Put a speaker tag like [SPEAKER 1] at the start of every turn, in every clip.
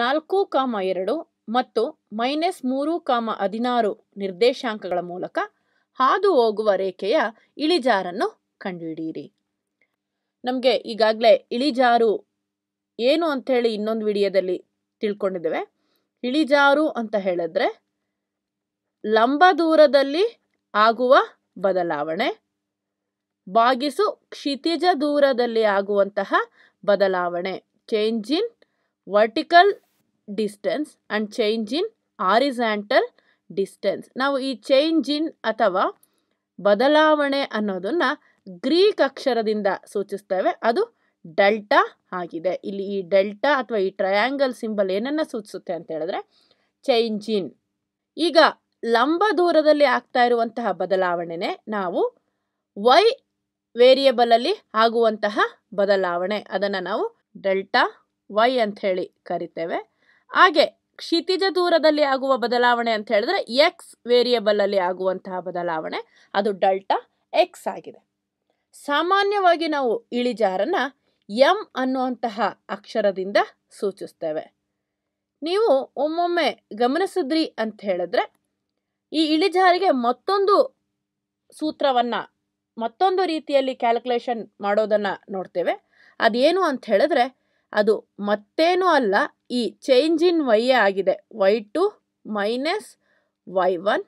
[SPEAKER 1] ನಾಲ್ಕು ಕಾಮ ಎರಡು ಮತ್ತು ಮೈನಸ್ ಮೂರು ಕಾಮ ಹದಿನಾರು ನಿರ್ದೇಶಾಂಕಗಳ ಮೂಲಕ ಹಾದು ಹೋಗುವ ರೇಖೆಯ ಇಳಿಜಾರನ್ನು ಕಂಡುಹಿಡಿಯಿರಿ ನಮಗೆ ಈಗಾಗಲೇ ಇಳಿಜಾರು ಏನು ಅಂಥೇಳಿ ಇನ್ನೊಂದು ವಿಡಿಯೋದಲ್ಲಿ ತಿಳ್ಕೊಂಡಿದ್ದೇವೆ ಇಳಿಜಾರು ಅಂತ ಹೇಳಿದ್ರೆ ಲಂಬ ದೂರದಲ್ಲಿ ಆಗುವ ಬದಲಾವಣೆ ಬಾಗಿಸು ಕ್ಷಿತಿಜ ದೂರದಲ್ಲಿ ಆಗುವಂತಹ ಬದಲಾವಣೆ change in vertical distance and change in horizontal distance ನಾವು ಈ ಚೇಂಜ್ ಇನ್ ಅಥವಾ ಬದಲಾವಣೆ ಅನ್ನೋದನ್ನು ಗ್ರೀಕ್ ಅಕ್ಷರದಿಂದ ಸೂಚಿಸ್ತೇವೆ ಅದು ಡೆಲ್ಟಾ ಆಗಿದೆ ಇಲ್ಲಿ ಈ ಡೆಲ್ಟಾ ಅಥವಾ ಈ ಟ್ರಯಾಂಗಲ್ ಸಿಂಬಲ್ ಏನನ್ನು ಸೂಚಿಸುತ್ತೆ ಅಂತ ಹೇಳಿದ್ರೆ ಚೇಂಜ್ ಇನ್ ಈಗ ಲಂಬ ದೂರದಲ್ಲಿ ಆಗ್ತಾ ಇರುವಂತಹ ಬದಲಾವಣೆನೇ ನಾವು ವೈ ವೇರಿಯಬಲಲ್ಲಿ ಆಗುವಂತಹ ಬದಲಾವಣೆ ಅದನ್ನು ನಾವು ಡೆಲ್ಟಾ ವೈ ಅಂತ ಹೇಳಿ ಕರಿತೇವೆ ಹಾಗೆ ಕ್ಷಿತಿಜ ದೂರದಲ್ಲಿ ಆಗುವ ಬದಲಾವಣೆ ಅಂತ ಹೇಳಿದ್ರೆ ಎಕ್ಸ್ ವೇರಿಯಬಲ್ ಅಲ್ಲಿ ಆಗುವಂತಹ ಬದಲಾವಣೆ ಅದು ಡೆಲ್ಟಾ ಎಕ್ಸ್ ಆಗಿದೆ ಸಾಮಾನ್ಯವಾಗಿ ನಾವು ಇಳಿಜಾರನ್ನ ಎಂ ಅನ್ನುವಂತಹ ಅಕ್ಷರದಿಂದ ಸೂಚಿಸ್ತೇವೆ ನೀವು ಒಮ್ಮೊಮ್ಮೆ ಗಮನಿಸಿದ್ರಿ ಅಂತ ಹೇಳಿದ್ರೆ ಈ ಇಳಿಜಾರಿಗೆ ಮತ್ತೊಂದು ಸೂತ್ರವನ್ನ ಮತ್ತೊಂದು ರೀತಿಯಲ್ಲಿ ಕ್ಯಾಲ್ಕುಲೇಷನ್ ಮಾಡೋದನ್ನ ನೋಡ್ತೇವೆ ಅದೇನು ಅಂತ ಹೇಳಿದ್ರೆ ಅದು ಮತ್ತೇನೂ ಅಲ್ಲ ಈ ಚೇಂಜ್ ಇನ್ ವೈ ಆಗಿದೆ y two minus y one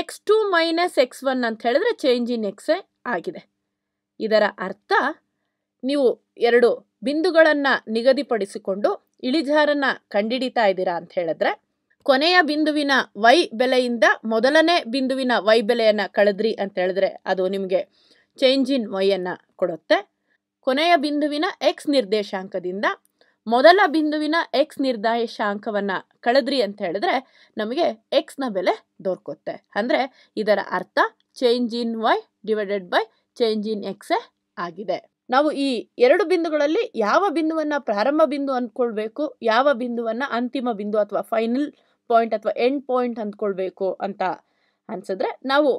[SPEAKER 1] x two minus x one ಅಂತ ಹೇಳಿದ್ರೆ ಚೇಂಜ್ ಇನ್ ಎಕ್ಸ್ ಆಗಿದೆ ಇದರ ಅರ್ಥ ನೀವು ಎರಡು ಬಿಂದುಗಳನ್ನು ನಿಗದಿಪಡಿಸಿಕೊಂಡು ಇಳಿಜಾರನ್ನ ಕಂಡಿಡಿತಾ ಇದ್ದೀರಾ ಅಂತ ಹೇಳಿದ್ರೆ ಕೊನೆಯ ಬಿಂದುವಿನ ವೈ ಬೆಲೆಯಿಂದ ಮೊದಲನೇ ಬಿಂದುವಿನ ವೈ ಬೆಲೆಯನ್ನು ಕಳೆದ್ರಿ ಅಂತ ಹೇಳಿದ್ರೆ ಅದು ನಿಮಗೆ ಚೇಂಜ್ ಇನ್ ವೈ ಕೊಡುತ್ತೆ ಕೊನೆಯ ಬಿಂದುವಿನ ಎಕ್ಸ್ ನಿರ್ದೇಶಾಂಕದಿಂದ ಮೊದಲ ಬಿಂದುವಿನ ಎಕ್ಸ್ ನಿರ್ದೇಶಾಂಕವನ್ನು ಕಳೆದ್ರಿ ಅಂತ ಹೇಳಿದ್ರೆ ನಮಗೆ ಎಕ್ಸ್ನ ಬೆಲೆ ದೊರಕುತ್ತೆ ಅಂದರೆ ಇದರ ಅರ್ಥ change in y divided by change in x ಆಗಿದೆ ನಾವು ಈ ಎರಡು ಬಿಂದುಗಳಲ್ಲಿ ಯಾವ ಬಿಂದುವನ್ನು ಪ್ರಾರಂಭ ಬಿಂದು ಅಂದ್ಕೊಳ್ಬೇಕು ಯಾವ ಬಿಂದುವನ್ನು ಅಂತಿಮ ಬಿಂದು ಅಥವಾ ಫೈನಲ್ ಪಾಯಿಂಟ್ ಅಥವಾ ಎಂಡ್ ಪಾಯಿಂಟ್ ಅಂದ್ಕೊಳ್ಬೇಕು ಅಂತ ಅನ್ಸಿದ್ರೆ ನಾವು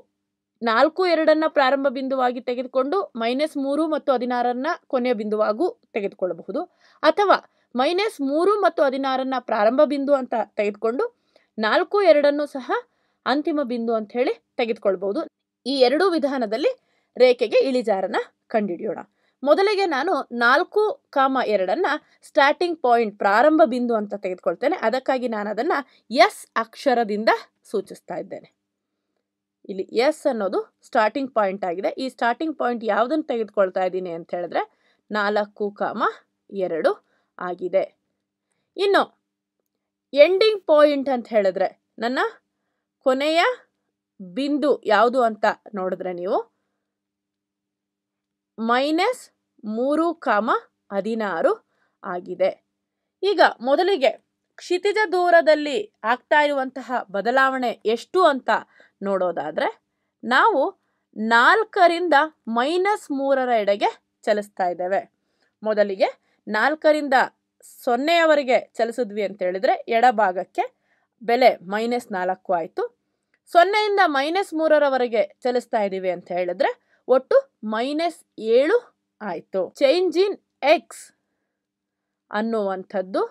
[SPEAKER 1] ನಾಲ್ಕು ಎರಡನ್ನ ಪ್ರಾರಂಭ ಬಿಂದುವಾಗಿ ತೆಗೆದುಕೊಂಡು ಮೈನಸ್ ಮೂರು ಮತ್ತು ಹದಿನಾರನ್ನ ಕೊನೆಯ ಬಿಂದುವಾಗೂ ತೆಗೆದುಕೊಳ್ಳಬಹುದು ಅಥವಾ ಮೈನಸ್ ಮೂರು ಮತ್ತು ಹದಿನಾರನ್ನ ಪ್ರಾರಂಭ ಬಿಂದು ಅಂತ ತೆಗೆದುಕೊಂಡು ನಾಲ್ಕು ಎರಡನ್ನು ಸಹ ಅಂತಿಮ ಬಿಂದು ಅಂತ ಹೇಳಿ ತೆಗೆದುಕೊಳ್ಬಹುದು ಈ ಎರಡೂ ವಿಧಾನದಲ್ಲಿ ರೇಖೆಗೆ ಇಳಿಜಾರನ ಕಂಡುಹಿಡಿಯೋಣ ಮೊದಲಿಗೆ ನಾನು ನಾಲ್ಕು ಕಾಮ ಎರಡನ್ನ ಸ್ಟಾರ್ಟಿಂಗ್ ಪಾಯಿಂಟ್ ಪ್ರಾರಂಭ ಬಿಂದು ಅಂತ ತೆಗೆದುಕೊಳ್ತೇನೆ ಅದಕ್ಕಾಗಿ ನಾನು ಅದನ್ನ ಎಸ್ ಅಕ್ಷರದಿಂದ ಸೂಚಿಸ್ತಾ ಇದ್ದೇನೆ ಇಲ್ಲಿ ಎಸ್ ಅನ್ನೋದು ಸ್ಟಾರ್ಟಿಂಗ್ ಪಾಯಿಂಟ್ ಆಗಿದೆ ಈ ಸ್ಟಾರ್ಟಿಂಗ್ ಪಾಯಿಂಟ್ ಯಾವುದನ್ನು ತೆಗೆದುಕೊಳ್ತಾ ಇದ್ದೀನಿ ಅಂತ ಹೇಳಿದ್ರೆ ನಾಲ್ಕು ಕಾಮ ಎರಡು ಆಗಿದೆ ಇನ್ನು ಎಂಡಿಂಗ್ ಪಾಯಿಂಟ್ ಅಂತ ಹೇಳಿದ್ರೆ ನನ್ನ ಕೊನೆಯ ಬಿಂದು ಯಾವುದು ಅಂತ ನೋಡಿದ್ರೆ ನೀವು ಮೈನಸ್ ಮೂರು ಕಾಮ ಹದಿನಾರು ಆಗಿದೆ ಈಗ ಮೊದಲಿಗೆ ಕ್ಷಿತಿಜ ದೂರದಲ್ಲಿ ಆಗ್ತಾ ಇರುವಂತಹ ಬದಲಾವಣೆ ಎಷ್ಟು ಅಂತ ನೋಡೋದಾದರೆ ನಾವು ನಾಲ್ಕರಿಂದ ಮೈನಸ್ ಮೂರರ ಎಡೆಗೆ ಚಲಿಸ್ತಾ ಇದ್ದೇವೆ ಮೊದಲಿಗೆ ನಾಲ್ಕರಿಂದ ಸೊನ್ನೆಯವರೆಗೆ ಚಲಿಸಿದ್ವಿ ಅಂತ ಹೇಳಿದರೆ ಎಡಭಾಗಕ್ಕೆ ಬೆಲೆ ಮೈನಸ್ ನಾಲ್ಕು ಆಯಿತು ಸೊನ್ನೆಯಿಂದ ಮೈನಸ್ ಮೂರರವರೆಗೆ ಚಲಿಸ್ತಾ ಇದ್ದೀವಿ ಅಂತ ಹೇಳಿದ್ರೆ ಒಟ್ಟು ಮೈನಸ್ ಏಳು ಆಯಿತು ಚೇಂಜ್ ಇನ್ ಎಕ್ಸ್ ಅನ್ನುವಂಥದ್ದು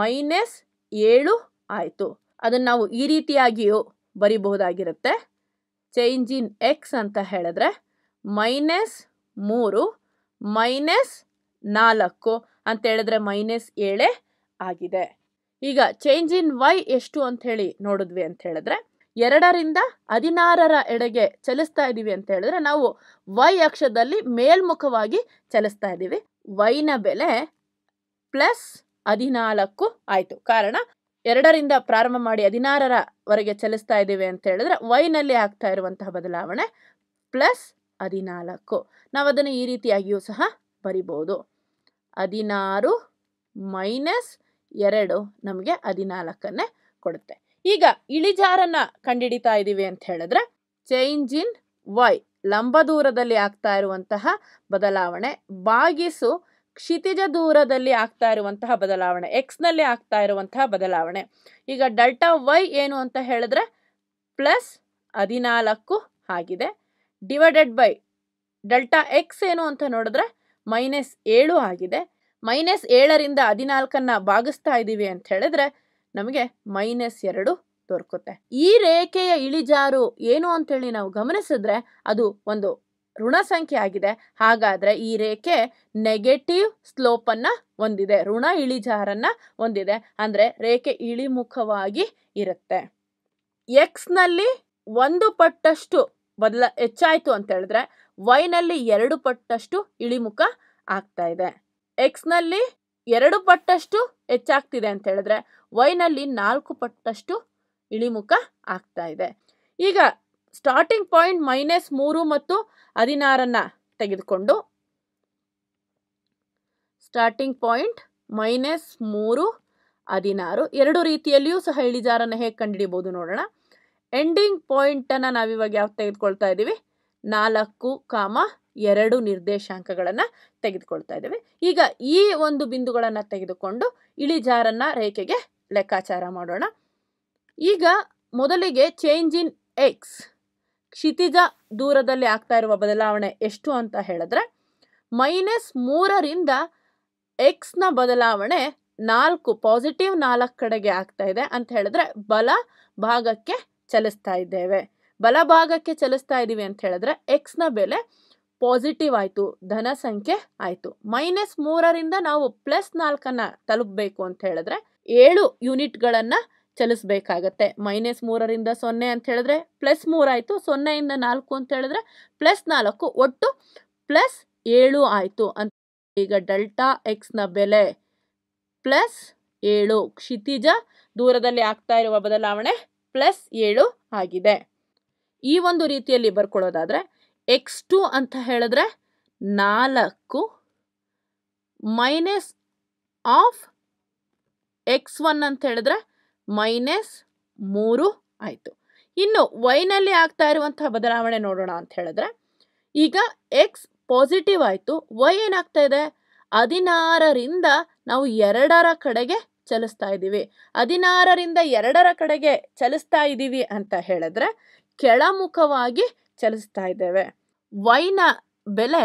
[SPEAKER 1] ಮೈನಸ್ ಏಳು ಆಯಿತು ಅದನ್ನು ನಾವು ಈ ರೀತಿಯಾಗಿಯೂ ಬರಿಬಹುದಾಗಿರುತ್ತೆ ಚೇಂಜ್ ಇನ್ ಎಕ್ಸ್ ಅಂತ ಹೇಳಿದ್ರೆ ಮೈನಸ್ ಮೂರು ಮೈನಸ್ ನಾಲ್ಕು ಅಂತ ಹೇಳಿದ್ರೆ ಮೈನಸ್ ಏಳೇ ಆಗಿದೆ ಈಗ ಚೇಂಜ್ ಇನ್ ವೈ ಎಷ್ಟು ಅಂತ ಹೇಳಿ ನೋಡಿದ್ವಿ ಅಂತ ಹೇಳಿದ್ರೆ ಎರಡರಿಂದ ಹದಿನಾರರ ಎಡೆಗೆ ಚಲಿಸ್ತಾ ಇದ್ದೀವಿ ಅಂತ ಹೇಳಿದ್ರೆ ನಾವು ವೈ ಅಕ್ಷದಲ್ಲಿ ಮೇಲ್ಮುಖವಾಗಿ ಚಲಿಸ್ತಾ ಇದ್ದೀವಿ ವೈನ ಬೆಲೆ ಪ್ಲಸ್ ಹದಿನಾಲ್ಕು ಆಯಿತು ಕಾರಣ ಎರಡರಿಂದ ಪ್ರಾರಂಭ ಮಾಡಿ ಹದಿನಾರರ ವರೆಗೆ ಚಲಿಸ್ತಾ ಇದ್ದೀವಿ ಅಂತ ಹೇಳಿದ್ರೆ ವೈನಲ್ಲಿ ಆಗ್ತಾ ಇರುವಂತಹ ಬದಲಾವಣೆ ಪ್ಲಸ್ ಹದಿನಾಲ್ಕು ನಾವು ಅದನ್ನು ಈ ರೀತಿಯಾಗಿಯೂ ಸಹ ಬರಿಬೋದು ಹದಿನಾರು ಮೈನಸ್ ಎರಡು ನಮಗೆ ಹದಿನಾಲ್ಕನ್ನೇ ಕೊಡುತ್ತೆ ಈಗ ಇಳಿಜಾರನ್ನ ಕಂಡಿಡಿತಾ ಇದ್ದೀವಿ ಅಂತ ಹೇಳಿದ್ರೆ ಚೇಂಜ್ ಇನ್ ವೈ ಲಂಬ ದೂರದಲ್ಲಿ ಆಗ್ತಾ ಇರುವಂತಹ ಬದಲಾವಣೆ ಬಾಗಿಸು ಕ್ಷಿತಿಜ ದೂರದಲ್ಲಿ ಆಗ್ತಾ ಇರುವಂತಹ ಬದಲಾವಣೆ ಎಕ್ಸ್ನಲ್ಲಿ ಆಗ್ತಾ ಇರುವಂತಹ ಬದಲಾವಣೆ ಈಗ ಡೆಲ್ಟಾ ವೈ ಏನು ಅಂತ ಹೇಳಿದ್ರೆ ಪ್ಲಸ್ ಹದಿನಾಲ್ಕು ಆಗಿದೆ ಡಿವೈಡೆಡ್ ಬೈ ಡೆಲ್ಟಾ ಎಕ್ಸ್ ಏನು ಅಂತ ನೋಡಿದ್ರೆ ಮೈನಸ್ ಏಳು ಆಗಿದೆ ಮೈನಸ್ ಏಳರಿಂದ ಹದಿನಾಲ್ಕನ್ನು ಭಾಗಿಸ್ತಾ ಇದ್ದೀವಿ ಅಂತ ಹೇಳಿದ್ರೆ ನಮಗೆ ಮೈನಸ್ ಎರಡು ದೊರಕುತ್ತೆ ಈ ರೇಖೆಯ ಇಳಿಜಾರು ಏನು ಅಂತೇಳಿ ನಾವು ಗಮನಿಸಿದ್ರೆ ಅದು ಒಂದು ಋಣ ಸಂಖ್ಯೆ ಆಗಿದೆ ಹಾಗಾದ್ರೆ ಈ ರೇಖೆ ನೆಗೆಟಿವ್ ಸ್ಲೋಪನ್ನು ಹೊಂದಿದೆ ಋಣ ಇಳಿಜಾರನ್ನ ಹೊಂದಿದೆ ಅಂದರೆ ರೇಖೆ ಇಳಿಮುಖವಾಗಿ ಇರುತ್ತೆ ಎಕ್ಸ್ನಲ್ಲಿ ಒಂದು ಪಟ್ಟಷ್ಟು ಬದಲ ಹೆಚ್ಚಾಯಿತು ಅಂತ ಹೇಳಿದ್ರೆ ವೈನಲ್ಲಿ ಎರಡು ಪಟ್ಟಷ್ಟು ಇಳಿಮುಖ ಆಗ್ತಾ ಇದೆ ಎಕ್ಸ್ನಲ್ಲಿ ಎರಡು ಪಟ್ಟಷ್ಟು ಹೆಚ್ಚಾಗ್ತಿದೆ ಅಂತ ಹೇಳಿದ್ರೆ ವೈನಲ್ಲಿ ನಾಲ್ಕು ಪಟ್ಟಷ್ಟು ಇಳಿಮುಖ ಆಗ್ತಾ ಇದೆ ಈಗ ಸ್ಟಾರ್ಟಿಂಗ್ ಪಾಯಿಂಟ್ ಮೈನಸ್ ಮೂರು ಮತ್ತು ಹದಿನಾರನ್ನ ತೆಗೆದುಕೊಂಡು ಸ್ಟಾರ್ಟಿಂಗ್ ಪಾಯಿಂಟ್ ಮೈನಸ್ ಮೂರು ಹದಿನಾರು ಎರಡು ರೀತಿಯಲ್ಲಿಯೂ ಸಹ ಇಳಿಜಾರನ್ನು ಹೇಗೆ ಕಂಡುಹಿಡಿಯಬಹುದು ನೋಡೋಣ ಎಂಡಿಂಗ್ ಪಾಯಿಂಟನ್ನು ನಾವಿವಾಗ ಯಾವ ತೆಗೆದುಕೊಳ್ತಾ ಇದ್ದೀವಿ ನಾಲ್ಕು ಕಾಮ ಎರಡು ನಿರ್ದೇಶಾಂಕಗಳನ್ನು ತೆಗೆದುಕೊಳ್ತಾ ಇದ್ದೀವಿ ಈಗ ಈ ಒಂದು ಬಿಂದುಗಳನ್ನು ತೆಗೆದುಕೊಂಡು ಇಳಿಜಾರನ್ನು ರೇಖೆಗೆ ಲೆಕ್ಕಾಚಾರ ಮಾಡೋಣ ಈಗ ಮೊದಲಿಗೆ ಚೇಂಜ್ ಇನ್ ಎಕ್ಸ್ ಕ್ಷಿತಿಜ ದೂರದಲ್ಲಿ ಆಗ್ತಾ ಇರುವ ಬದಲಾವಣೆ ಎಷ್ಟು ಅಂತ ಹೇಳಿದ್ರೆ ಮೈನಸ್ ಮೂರರಿಂದ ಎಕ್ಸ್ನ ಬದಲಾವಣೆ ನಾಲ್ಕು ಪಾಸಿಟಿವ್ ನಾಲ್ಕು ಕಡೆಗೆ ಆಗ್ತಾ ಇದೆ ಅಂತ ಹೇಳಿದ್ರೆ ಬಲ ಭಾಗಕ್ಕೆ ಚಲಿಸ್ತಾ ಇದ್ದೇವೆ ಬಲ ಭಾಗಕ್ಕೆ ಚಲಿಸ್ತಾ ಇದ್ದೀವಿ ಅಂತ ಹೇಳಿದ್ರೆ ಎಕ್ಸ್ನ ಬೆಲೆ ಪಾಸಿಟಿವ್ ಆಯಿತು ಧನ ಸಂಖ್ಯೆ ಆಯಿತು ಮೈನಸ್ ಮೂರರಿಂದ ನಾವು ಪ್ಲಸ್ ನಾಲ್ಕನ್ನು ತಲುಪಬೇಕು ಅಂತ ಹೇಳಿದ್ರೆ ಏಳು ಯೂನಿಟ್ಗಳನ್ನು ಚಲಿಸಬೇಕಾಗತ್ತೆ ಮೈನಸ್ ಮೂರರಿಂದ ಸೊನ್ನೆ ಅಂತ ಹೇಳಿದ್ರೆ ಪ್ಲಸ್ ಮೂರಾಯ್ತು ಸೊನ್ನೆಯಿಂದ ನಾಲ್ಕು ಅಂತ ಹೇಳಿದ್ರೆ ಪ್ಲಸ್ ನಾಲ್ಕು ಒಟ್ಟು ಪ್ಲಸ್ ಏಳು ಆಯ್ತು ಅಂತ ಈಗ ಡೆಲ್ಟಾ ಎಕ್ಸ್ನ ಬೆಲೆ ಪ್ಲಸ್ ಏಳು ಕ್ಷಿತಿಜ ದೂರದಲ್ಲಿ ಆಗ್ತಾ ಇರುವ ಬದಲಾವಣೆ ಪ್ಲಸ್ ಏಳು ಆಗಿದೆ ಈ ಒಂದು ರೀತಿಯಲ್ಲಿ ಬರ್ಕೊಳ್ಳೋದಾದ್ರೆ ಎಕ್ಸ್ ಟು ಅಂತ ಹೇಳಿದ್ರೆ ನಾಲ್ಕು ಮೈನಸ್ ಆಫ್ ಎಕ್ಸ್ ಒನ್ ಅಂತ ಹೇಳಿದ್ರೆ ಮೈನಸ್ ಮೂರು ಆಯಿತು ಇನ್ನು ವೈನಲ್ಲಿ ಆಗ್ತಾ ಇರುವಂತಹ ಬದಲಾವಣೆ ನೋಡೋಣ ಅಂತ ಹೇಳಿದ್ರೆ ಈಗ ಎಕ್ಸ್ ಪಾಸಿಟಿವ್ ಆಯಿತು ವೈ ಏನಾಗ್ತಾ ಇದೆ ಹದಿನಾರರಿಂದ ನಾವು ಎರಡರ ಕಡೆಗೆ ಚಲಿಸ್ತಾ ಇದ್ದೀವಿ ಹದಿನಾರರಿಂದ ಎರಡರ ಕಡೆಗೆ ಚಲಿಸ್ತಾ ಇದ್ದೀವಿ ಅಂತ ಹೇಳಿದ್ರೆ ಕೆಳಮುಖವಾಗಿ ಚಲಿಸ್ತಾ ಇದ್ದೇವೆ ವೈನ ಬೆಲೆ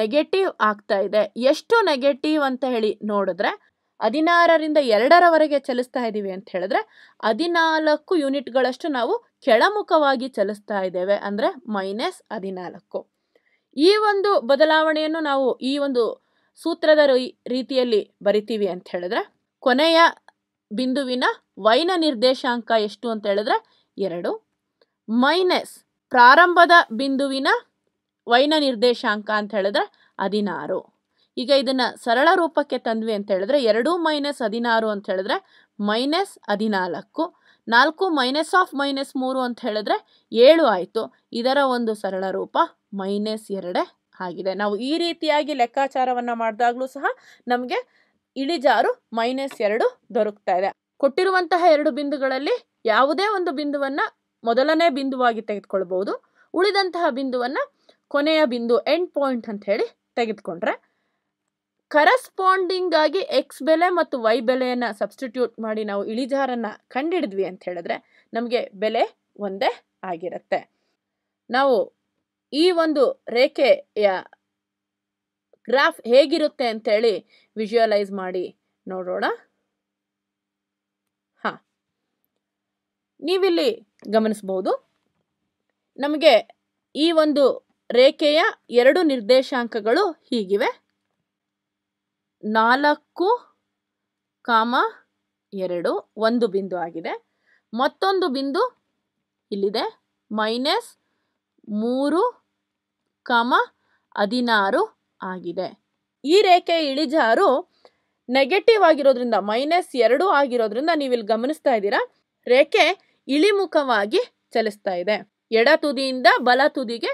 [SPEAKER 1] ನೆಗೆಟಿವ್ ಆಗ್ತಾ ಇದೆ ಎಷ್ಟು ನೆಗೆಟಿವ್ ಅಂತ ಹೇಳಿ ನೋಡಿದ್ರೆ ಹದಿನಾರರಿಂದ ಎರಡರವರೆಗೆ ಚಲಿಸ್ತಾ ಇದ್ದೀವಿ ಅಂತ ಹೇಳಿದ್ರೆ ಹದಿನಾಲ್ಕು ಯೂನಿಟ್ಗಳಷ್ಟು ನಾವು ಕೆಳಮುಖವಾಗಿ ಚಲಿಸ್ತಾ ಇದ್ದೇವೆ ಅಂದರೆ ಮೈನಸ್ ಹದಿನಾಲ್ಕು ಈ ಒಂದು ಬದಲಾವಣೆಯನ್ನು ನಾವು ಈ ಒಂದು ಸೂತ್ರದ ರೀತಿಯಲ್ಲಿ ಬರಿತೀವಿ ಅಂತ ಹೇಳಿದ್ರೆ ಕೊನೆಯ ಬಿಂದುವಿನ ವೈನ ನಿರ್ದೇಶಾಂಕ ಎಷ್ಟು ಅಂತ ಹೇಳಿದ್ರೆ ಎರಡು ಮೈನಸ್ ಪ್ರಾರಂಭದ ಬಿಂದುವಿನ ವೈನ ನಿರ್ದೇಶಾಂಕ ಅಂತ ಹೇಳಿದ್ರೆ ಹದಿನಾರು ಈಗ ಇದನ್ನ ಸರಳ ರೂಪಕ್ಕೆ ತಂದ್ವಿ ಅಂತ ಹೇಳಿದ್ರೆ ಎರಡು ಮೈನಸ್ ಹದಿನಾರು ಅಂತ ಹೇಳಿದ್ರೆ ಮೈನಸ್ ಹದಿನಾಲ್ಕು ನಾಲ್ಕು ಮೈನಸ್ ಆಫ್ ಮೈನಸ್ ಮೂರು ಅಂತ ಹೇಳಿದ್ರೆ ಏಳು ಆಯಿತು ಇದರ ಒಂದು ಸರಳ ರೂಪ ಮೈನಸ್ ಎರಡೇ ಆಗಿದೆ ನಾವು ಈ ರೀತಿಯಾಗಿ ಲೆಕ್ಕಾಚಾರವನ್ನು ಮಾಡಿದಾಗಲೂ ಸಹ ನಮಗೆ ಇಳಿಜಾರು ಮೈನಸ್ ಎರಡು ದೊರಕ್ತಾ ಇದೆ ಕೊಟ್ಟಿರುವಂತಹ ಎರಡು ಬಿಂದುಗಳಲ್ಲಿ ಯಾವುದೇ ಒಂದು ಬಿಂದುವನ್ನು ಮೊದಲನೇ ಬಿಂದುವಾಗಿ ತೆಗೆದುಕೊಳ್ಬಹುದು ಉಳಿದಂತಹ ಬಿಂದುವನ್ನು ಕೊನೆಯ ಬಿಂದು ಎಂಡ್ ಪಾಯಿಂಟ್ ಅಂತ ಹೇಳಿ ತೆಗೆದುಕೊಂಡ್ರೆ ಕರೆಸ್ಪಾಂಡಿಂಗ್ ಆಗಿ ಎಕ್ಸ್ ಬೆಲೆ ಮತ್ತು ವೈ ಬೆಲೆಯನ್ನು ಸಬ್ಸ್ಟಿಟ್ಯೂಟ್ ಮಾಡಿ ನಾವು ಇಳಿಜಾರನ್ನು ಕಂಡಿಡಿದ್ವಿ ಅಂತ ಹೇಳಿದ್ರೆ ನಮಗೆ ಬೆಲೆ ಒಂದೇ ಆಗಿರುತ್ತೆ ನಾವು ಈ ಒಂದು ರೇಖೆಯ ಗ್ರಾಫ್ ಹೇಗಿರುತ್ತೆ ಅಂತೇಳಿ ವಿಜುವಲೈಸ್ ಮಾಡಿ ನೋಡೋಣ ಹಾಂ ನೀವಿಲ್ಲಿ ಗಮನಿಸ್ಬೋದು ನಮಗೆ ಈ ಒಂದು ರೇಖೆಯ ಎರಡು ನಿರ್ದೇಶಾಂಕಗಳು ಹೀಗಿವೆ ನಾಲ್ಕು ಕಾಮ ಎರಡು ಒಂದು ಬಿಂದು ಆಗಿದೆ ಮತ್ತೊಂದು ಬಿಂದು ಇಲ್ಲಿದೆ ಮೈನಸ್ ಮೂರು ಕಾಮ ಹದಿನಾರು ಆಗಿದೆ ಈ ರೇಖೆ ಇಳಿಜಾರು ನೆಗೆಟಿವ್ ಆಗಿರೋದ್ರಿಂದ ಮೈನಸ್ ಎರಡು ಆಗಿರೋದ್ರಿಂದ ನೀವಿಲ್ಲಿ ಗಮನಿಸ್ತಾ ಇದ್ದೀರಾ ರೇಖೆ ಇಳಿಮುಖವಾಗಿ ಚಲಿಸ್ತಾ ಇದೆ ಎಡ ತುದಿಯಿಂದ ಬಲ ತುದಿಗೆ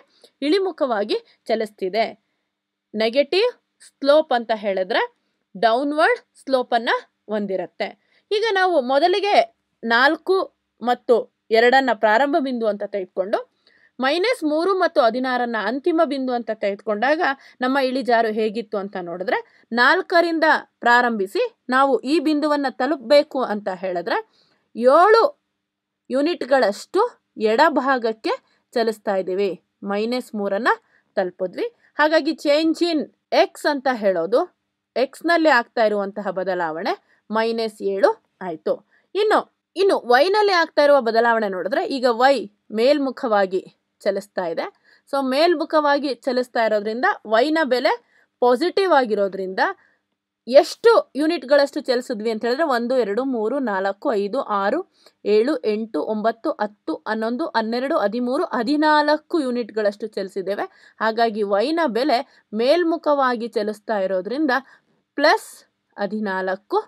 [SPEAKER 1] ಇಳಿಮುಖವಾಗಿ ಚಲಿಸ್ತಿದೆ ನೆಗೆಟಿವ್ ಸ್ಲೋಪ್ ಅಂತ ಹೇಳಿದ್ರೆ ಡೌನ್ವರ್ಡ್ ಸ್ಲೋಪನ್ನು ಹೊಂದಿರುತ್ತೆ ಈಗ ನಾವು ಮೊದಲಿಗೆ ನಾಲ್ಕು ಮತ್ತು ಎರಡನ್ನ ಪ್ರಾರಂಭ ಬಿಂದು ಅಂತ ತೆಗೆದುಕೊಂಡು ಮೈನಸ್ ಮೂರು ಮತ್ತು ಹದಿನಾರನ್ನ ಅಂತಿಮ ಬಿಂದು ಅಂತ ತೆಗೆದುಕೊಂಡಾಗ ನಮ್ಮ ಇಳಿಜಾರು ಹೇಗಿತ್ತು ಅಂತ ನೋಡಿದ್ರೆ ನಾಲ್ಕರಿಂದ ಪ್ರಾರಂಭಿಸಿ ನಾವು ಈ ಬಿಂದುವನ್ನು ತಲುಪಬೇಕು ಅಂತ ಹೇಳಿದ್ರೆ ಏಳು ಯೂನಿಟ್ಗಳಷ್ಟು ಎಡಭಾಗಕ್ಕೆ ಚಲಿಸ್ತಾ ಇದ್ದೀವಿ ಮೈನಸ್ ಮೂರನ್ನು ತಲುಪಿದ್ವಿ ಹಾಗಾಗಿ ಚೇಂಜ್ ಇನ್ ಎಕ್ಸ್ ಅಂತ ಹೇಳೋದು ಎಕ್ಸ್ನಲ್ಲಿ ಆಗ್ತಾ ಇರುವಂತಹ ಬದಲಾವಣೆ ಮೈನಸ್ ಏಳು ಆಯಿತು ಇನ್ನು ಇನ್ನು ವೈನಲ್ಲಿ ಆಗ್ತಾ ಇರುವ ಬದಲಾವಣೆ ನೋಡಿದ್ರೆ ಈಗ ವೈ ಮೇಲ್ಮುಖವಾಗಿ ಚಲಿಸ್ತಾ ಇದೆ ಸೊ ಮೇಲ್ಮುಖವಾಗಿ ಚಲಿಸ್ತಾ ಇರೋದ್ರಿಂದ ವೈನ ಬೆಲೆ ಪಾಸಿಟಿವ್ ಆಗಿರೋದ್ರಿಂದ ಎಷ್ಟು ಯೂನಿಟ್ಗಳಷ್ಟು ಚಲಿಸಿದ್ವಿ ಅಂತ ಹೇಳಿದ್ರೆ ಒಂದು ಎರಡು ಮೂರು ನಾಲ್ಕು ಐದು ಆರು ಏಳು ಎಂಟು ಒಂಬತ್ತು ಹತ್ತು ಹನ್ನೊಂದು ಹನ್ನೆರಡು ಹದಿಮೂರು ಹದಿನಾಲ್ಕು ಯೂನಿಟ್ಗಳಷ್ಟು ಚಲಿಸಿದ್ದೇವೆ ಹಾಗಾಗಿ ವೈನ ಬೆಲೆ ಮೇಲ್ಮುಖವಾಗಿ ಚಲಿಸ್ತಾ ಇರೋದ್ರಿಂದ ಪ್ಲಸ್ ಹದಿನಾಲ್ಕು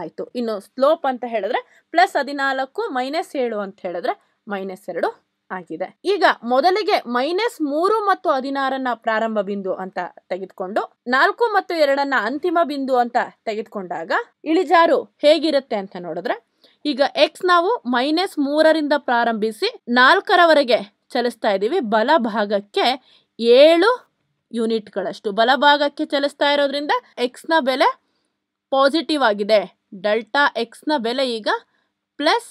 [SPEAKER 1] ಆಯಿತು ಇನ್ನು ಸ್ಲೋಪ್ ಅಂತ ಹೇಳಿದ್ರೆ ಪ್ಲಸ್ ಹದಿನಾಲ್ಕು ಮೈನಸ್ ಏಳು ಅಂತ ಹೇಳಿದ್ರೆ ಮೈನಸ್ ಎರಡು ಆಗಿದೆ ಈಗ ಮೊದಲಿಗೆ ಮೈನಸ್ ಮೂರು ಮತ್ತು ಹದಿನಾರನ್ನ ಪ್ರಾರಂಭ ಬಿಂದು ಅಂತ ತೆಗೆದುಕೊಂಡು ನಾಲ್ಕು ಮತ್ತು ಎರಡನ್ನ ಅಂತಿಮ ಬಿಂದು ಅಂತ ತೆಗೆದುಕೊಂಡಾಗ ಇಳಿಜಾರು ಹೇಗಿರುತ್ತೆ ಅಂತ ನೋಡಿದ್ರೆ ಈಗ ಎಕ್ಸ್ ನಾವು ಮೈನಸ್ ಮೂರರಿಂದ ಪ್ರಾರಂಭಿಸಿ ನಾಲ್ಕರವರೆಗೆ ಚಲಿಸ್ತಾ ಇದ್ದೀವಿ ಬಲ ಭಾಗಕ್ಕೆ ಏಳು ಯೂನಿಟ್ಗಳಷ್ಟು ಬಲಭಾಗಕ್ಕೆ ಚಲಿಸ್ತಾ ಇರೋದ್ರಿಂದ ಎಕ್ಸ್ನ ಬೆಲೆ ಪಾಸಿಟಿವ್ ಆಗಿದೆ ಡೆಲ್ಟಾ ಎಕ್ಸ್ನ ಬೆಲೆ ಈಗ ಪ್ಲಸ್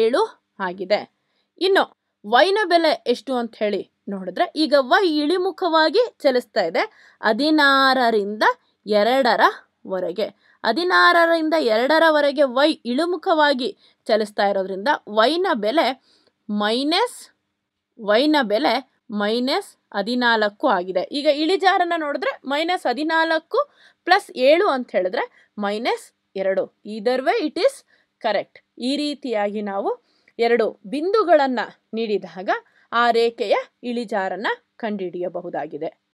[SPEAKER 1] ಏಳು ಆಗಿದೆ ಇನ್ನು ವೈನ ಬೆಲೆ ಎಷ್ಟು ಅಂತ ಹೇಳಿ ನೋಡಿದ್ರೆ ಈಗ ವೈ ಇಳಿಮುಖವಾಗಿ ಚಲಿಸ್ತಾ ಇದೆ ಹದಿನಾರರಿಂದ ಎರಡರವರೆಗೆ ಹದಿನಾರರಿಂದ ಎರಡರವರೆಗೆ ವೈ ಇಳಿಮುಖವಾಗಿ ಚಲಿಸ್ತಾ ಇರೋದ್ರಿಂದ ವೈನ ಬೆಲೆ ಮೈನಸ್ ವೈನ ಬೆಲೆ ಮೈನಸ್ ಹದಿನಾಲ್ಕು ಆಗಿದೆ ಈಗ ಇಳಿಜಾರನ್ನು ನೋಡಿದ್ರೆ ಮೈನಸ್ ಹದಿನಾಲ್ಕು ಪ್ಲಸ್ ಏಳು ಅಂತ ಹೇಳಿದ್ರೆ ಮೈನಸ್ ಎರಡು either way it is correct ಈ ರೀತಿಯಾಗಿ ನಾವು ಎರಡು ಬಿಂದುಗಳನ್ನು ನೀಡಿದಾಗ ಆ ರೇಖೆಯ ಇಳಿಜಾರನ್ನು ಕಂಡುಹಿಡಿಯಬಹುದಾಗಿದೆ